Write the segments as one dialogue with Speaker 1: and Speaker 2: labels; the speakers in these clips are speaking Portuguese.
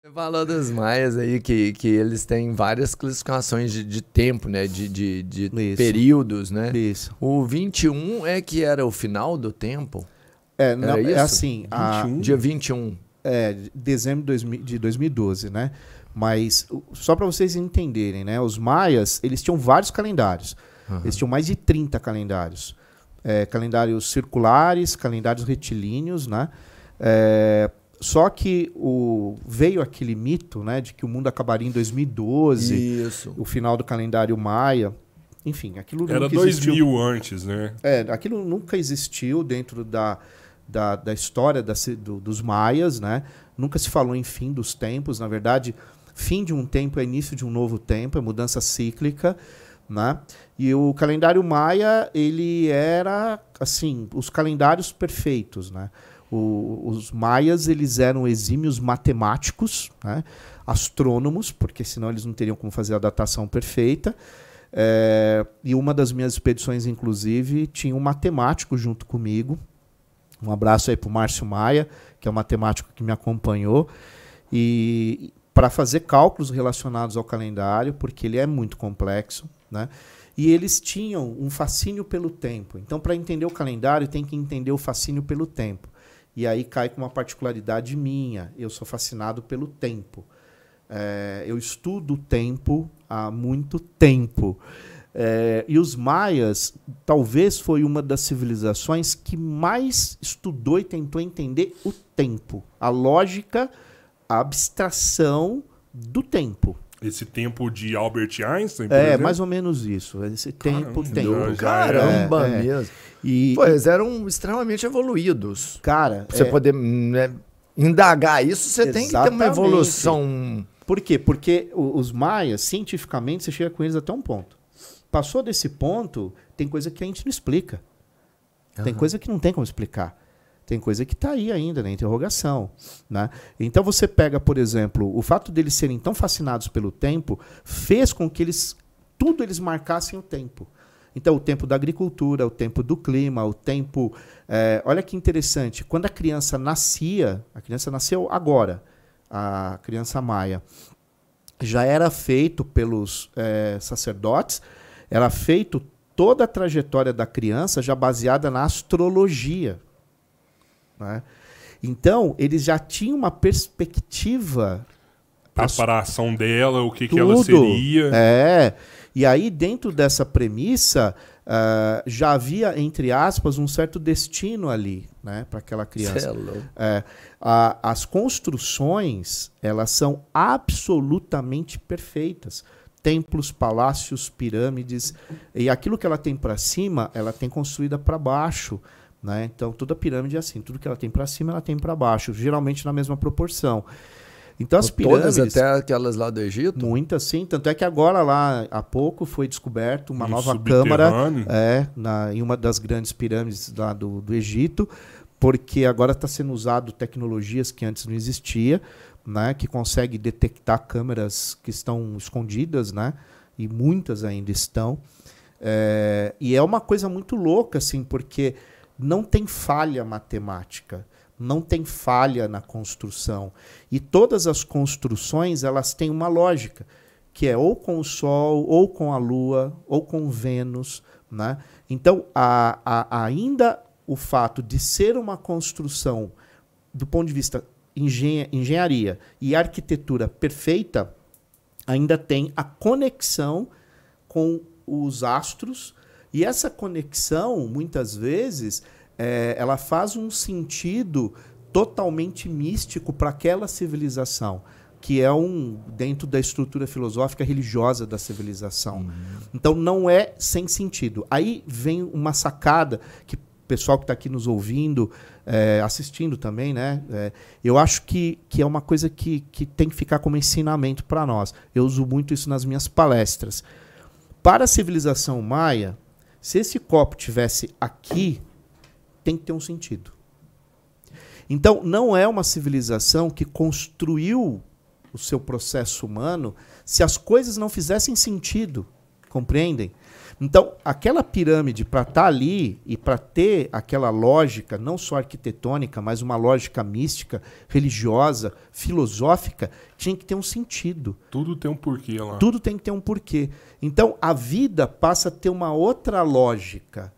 Speaker 1: Você falou dos maias aí, que, que eles têm várias classificações de, de tempo, né? De, de, de períodos, né? Isso. O 21 é que era o final do tempo? É, não, é assim. 21? A, dia 21. É, dezembro de 2012, né? Mas só para vocês entenderem, né? Os maias, eles tinham vários calendários. Uhum. Eles tinham mais de 30 calendários. É, calendários circulares, calendários retilíneos, né? É, só que o, veio aquele mito né, de que o mundo acabaria em 2012, Isso. o final do calendário maia. Enfim, aquilo Era nunca existiu. Era 2000 antes, né? É, aquilo nunca existiu dentro da, da, da história da, do, dos maias, né? Nunca se falou em fim dos tempos. Na verdade, fim de um tempo é início de um novo tempo, é mudança cíclica. Né? E o calendário maia, ele era, assim, os calendários perfeitos, né? O, os maias eles eram exímios matemáticos, né? astrônomos, porque senão eles não teriam como fazer a datação perfeita. É, e uma das minhas expedições, inclusive, tinha um matemático junto comigo. Um abraço aí para o Márcio Maia, que é o matemático que me acompanhou. E para fazer cálculos relacionados ao calendário, porque ele é muito complexo, né? E eles tinham um fascínio pelo tempo. Então, para entender o calendário, tem que entender o fascínio pelo tempo. E aí cai com uma particularidade minha. Eu sou fascinado pelo tempo. É, eu estudo o tempo há muito tempo. É, e os maias, talvez foi uma das civilizações que mais estudou e tentou entender o tempo, a lógica, a abstração do tempo. Esse tempo de Albert Einstein? é, exemplo? mais ou menos isso. Esse tempo tem. Caramba, é, é, é. mesmo. É. E, pois eram extremamente evoluídos. Cara. Pra você é... poder né, indagar isso, você Exatamente. tem que ter uma evolução. Por quê? Porque os maias, cientificamente, você chega com eles até um ponto. Passou desse ponto, tem coisa que a gente não explica. Uhum. Tem coisa que não tem como explicar. Tem coisa que está aí ainda, na né? interrogação. Né? Então você pega, por exemplo, o fato deles serem tão fascinados pelo tempo fez com que eles tudo eles marcassem o tempo. Então, o tempo da agricultura, o tempo do clima, o tempo. É, olha que interessante, quando a criança nascia, a criança nasceu agora, a criança maia, já era feito pelos é, sacerdotes, era feito toda a trajetória da criança já baseada na astrologia. Né? Então, eles já tinham uma perspectiva. Preparação as... dela, o que, que ela seria. É. E aí, dentro dessa premissa, uh, já havia, entre aspas, um certo destino ali, né, para aquela criança. É, é, a, as construções, elas são absolutamente perfeitas. Templos, palácios, pirâmides. E aquilo que ela tem para cima, ela tem construída para baixo. Né? Então, toda pirâmide é assim: tudo que ela tem para cima, ela tem para baixo, geralmente na mesma proporção. Então, as pirâmides. Todas até aquelas lá do Egito? Muitas, sim. Tanto é que agora, lá há pouco, foi descoberto uma nova câmara é, na, em uma das grandes pirâmides lá do, do Egito, porque agora está sendo usado tecnologias que antes não existia, né, que consegue detectar câmeras que estão escondidas, né, e muitas ainda estão. É, e é uma coisa muito louca, assim, porque não tem falha matemática, não tem falha na construção. E todas as construções, elas têm uma lógica, que é ou com o Sol, ou com a Lua, ou com Vênus. Né? Então, a, a, ainda o fato de ser uma construção, do ponto de vista engen engenharia e arquitetura perfeita, ainda tem a conexão com os astros e essa conexão, muitas vezes, é, ela faz um sentido totalmente místico para aquela civilização que é um dentro da estrutura filosófica religiosa da civilização. Uhum. Então não é sem sentido. Aí vem uma sacada que o pessoal que está aqui nos ouvindo, é, assistindo também, né? É, eu acho que, que é uma coisa que, que tem que ficar como ensinamento para nós. Eu uso muito isso nas minhas palestras. Para a civilização maia, se esse copo tivesse aqui, tem que ter um sentido. Então, não é uma civilização que construiu o seu processo humano se as coisas não fizessem sentido. Compreendem? Então, aquela pirâmide, para estar tá ali e para ter aquela lógica, não só arquitetônica, mas uma lógica mística, religiosa, filosófica, tinha que ter um sentido. Tudo tem um porquê lá. Tudo tem que ter um porquê. Então, a vida passa a ter uma outra lógica,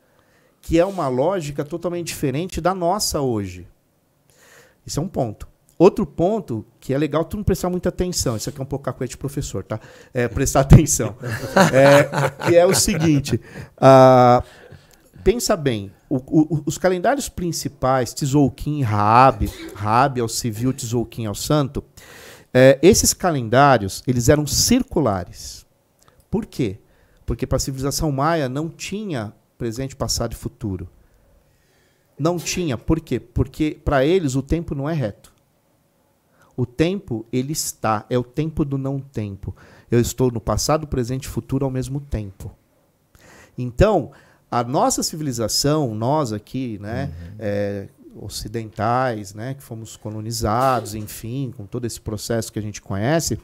Speaker 1: que é uma lógica totalmente diferente da nossa hoje. Isso é um ponto. Outro ponto que é legal tu não prestar muita atenção, isso aqui é um pouco cacuete de professor, tá? É, prestar atenção. é, que é o seguinte: uh, pensa bem, o, o, os calendários principais, Tzolkin e Raab, Raab civil, Tzolkin ao santo, é, esses calendários eles eram circulares. Por quê? Porque para a civilização maia não tinha presente, passado e futuro. Não tinha. Por quê? Porque para eles o tempo não é reto. O tempo, ele está, é o tempo do não tempo. Eu estou no passado, presente e futuro ao mesmo tempo. Então, a nossa civilização, nós aqui, né, uhum. é, ocidentais, né, que fomos colonizados, enfim, com todo esse processo que a gente conhece,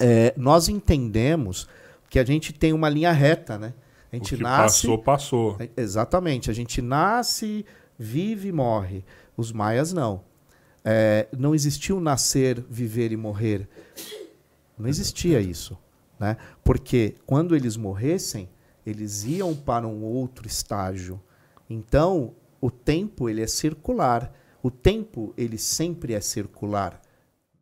Speaker 1: é, nós entendemos que a gente tem uma linha reta, né? A gente o que nasce, passou, passou. É, exatamente. A gente nasce, vive e morre. Os maias não. É, não existiu nascer, viver e morrer. Não existia isso. Né? Porque quando eles morressem, eles iam para um outro estágio. Então, o tempo ele é circular. O tempo ele sempre é circular.